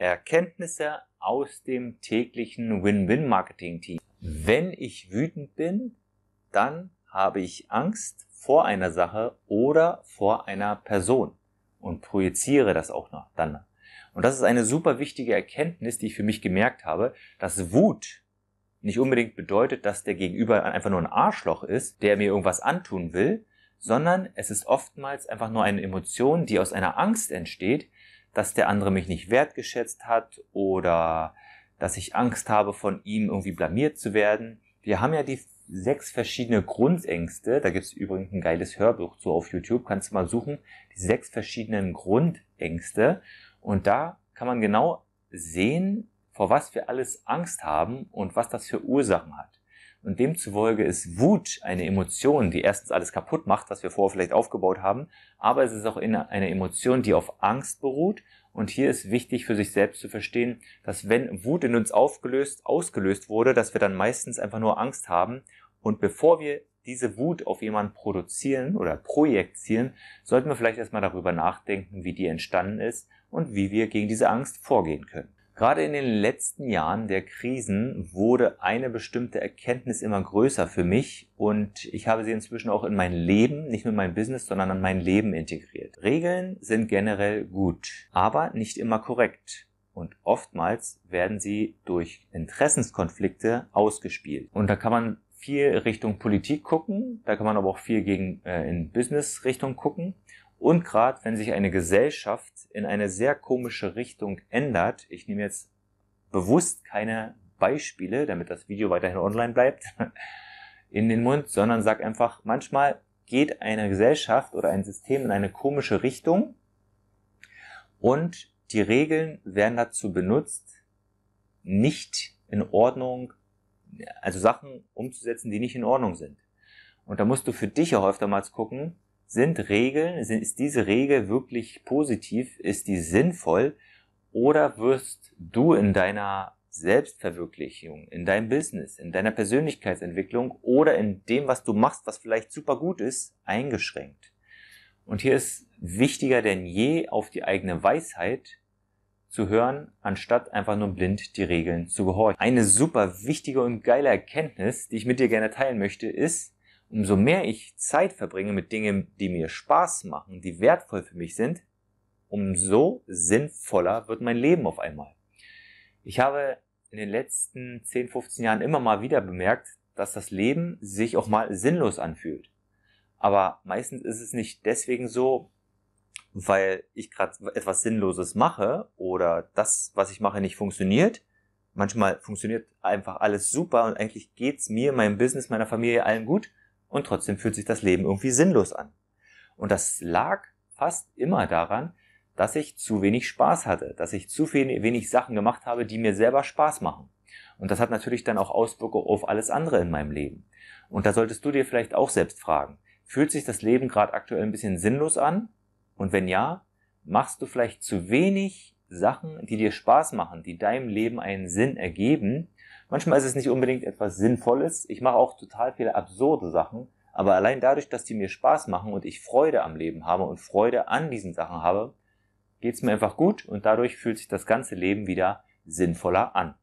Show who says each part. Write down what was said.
Speaker 1: Erkenntnisse aus dem täglichen Win-Win-Marketing-Team. Wenn ich wütend bin, dann habe ich Angst vor einer Sache oder vor einer Person und projiziere das auch noch dann. Und das ist eine super wichtige Erkenntnis, die ich für mich gemerkt habe, dass Wut nicht unbedingt bedeutet, dass der Gegenüber einfach nur ein Arschloch ist, der mir irgendwas antun will, sondern es ist oftmals einfach nur eine Emotion, die aus einer Angst entsteht, dass der andere mich nicht wertgeschätzt hat oder dass ich Angst habe, von ihm irgendwie blamiert zu werden. Wir haben ja die sechs verschiedene Grundängste. Da gibt's übrigens ein geiles Hörbuch zu auf YouTube. Kannst du mal suchen. Die sechs verschiedenen Grundängste. Und da kann man genau sehen, vor was wir alles Angst haben und was das für Ursachen hat. Und demzufolge ist Wut eine Emotion, die erstens alles kaputt macht, was wir vorher vielleicht aufgebaut haben, aber es ist auch eine Emotion, die auf Angst beruht. Und hier ist wichtig für sich selbst zu verstehen, dass wenn Wut in uns aufgelöst, ausgelöst wurde, dass wir dann meistens einfach nur Angst haben. Und bevor wir diese Wut auf jemanden produzieren oder projizieren, sollten wir vielleicht erstmal darüber nachdenken, wie die entstanden ist und wie wir gegen diese Angst vorgehen können. Gerade in den letzten Jahren der Krisen wurde eine bestimmte Erkenntnis immer größer für mich und ich habe sie inzwischen auch in mein Leben, nicht nur in mein Business, sondern in mein Leben integriert. Regeln sind generell gut, aber nicht immer korrekt. Und oftmals werden sie durch Interessenskonflikte ausgespielt. Und da kann man viel Richtung Politik gucken, da kann man aber auch viel gegen äh, in Business Richtung gucken. Und gerade wenn sich eine Gesellschaft in eine sehr komische Richtung ändert, ich nehme jetzt bewusst keine Beispiele, damit das Video weiterhin online bleibt, in den Mund, sondern sag einfach, manchmal geht eine Gesellschaft oder ein System in eine komische Richtung und die Regeln werden dazu benutzt, nicht in Ordnung, also Sachen umzusetzen, die nicht in Ordnung sind. Und da musst du für dich auch öftermals gucken, sind Regeln, ist diese Regel wirklich positiv? Ist die sinnvoll? Oder wirst du in deiner Selbstverwirklichung, in deinem Business, in deiner Persönlichkeitsentwicklung oder in dem, was du machst, was vielleicht super gut ist, eingeschränkt? Und hier ist wichtiger denn je, auf die eigene Weisheit zu hören, anstatt einfach nur blind die Regeln zu gehorchen. Eine super wichtige und geile Erkenntnis, die ich mit dir gerne teilen möchte, ist, umso mehr ich Zeit verbringe mit Dingen, die mir Spaß machen, die wertvoll für mich sind, umso sinnvoller wird mein Leben auf einmal. Ich habe in den letzten 10, 15 Jahren immer mal wieder bemerkt, dass das Leben sich auch mal sinnlos anfühlt. Aber meistens ist es nicht deswegen so, weil ich gerade etwas Sinnloses mache oder das, was ich mache, nicht funktioniert. Manchmal funktioniert einfach alles super und eigentlich geht's mir, meinem Business, meiner Familie allen gut und trotzdem fühlt sich das Leben irgendwie sinnlos an. Und das lag fast immer daran, dass ich zu wenig Spaß hatte, dass ich zu viel, wenig Sachen gemacht habe, die mir selber Spaß machen. Und das hat natürlich dann auch Auswirkungen auf alles andere in meinem Leben. Und da solltest du dir vielleicht auch selbst fragen, fühlt sich das Leben gerade aktuell ein bisschen sinnlos an? Und wenn ja, machst du vielleicht zu wenig Sachen, die dir Spaß machen, die deinem Leben einen Sinn ergeben, Manchmal ist es nicht unbedingt etwas Sinnvolles. Ich mache auch total viele absurde Sachen. Aber allein dadurch, dass die mir Spaß machen und ich Freude am Leben habe und Freude an diesen Sachen habe, geht's mir einfach gut und dadurch fühlt sich das ganze Leben wieder sinnvoller an.